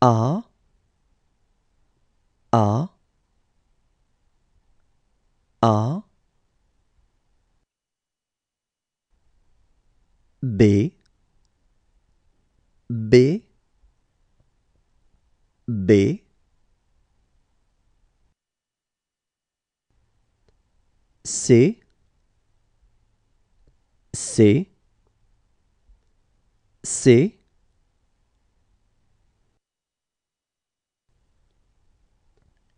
A A A B B B C C C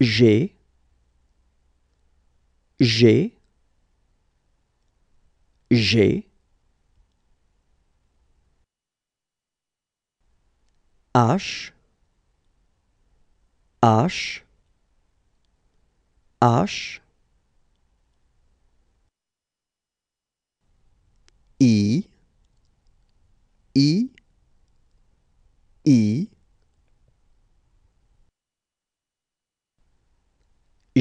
G G G H H H I I I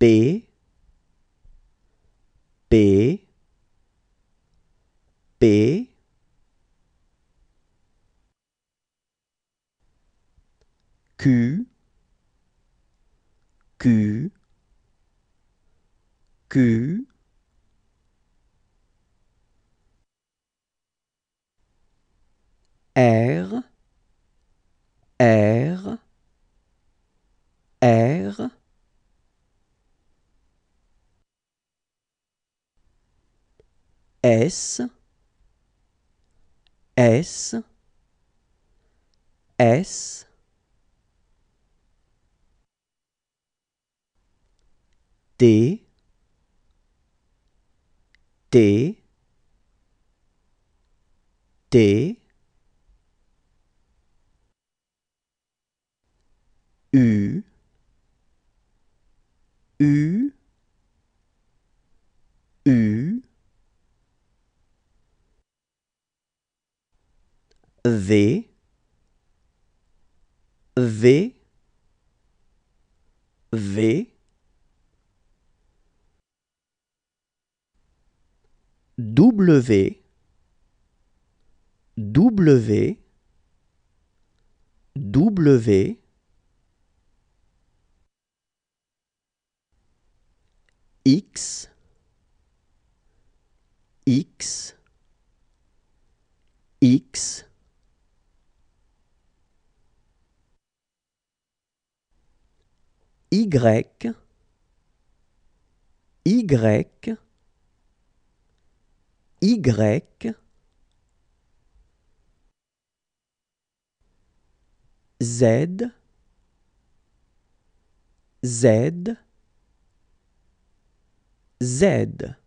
B B B Q Q Q R S, S, S, D, D, D, V V V W W W X X X Y, Y, Y, Z, Z, Z.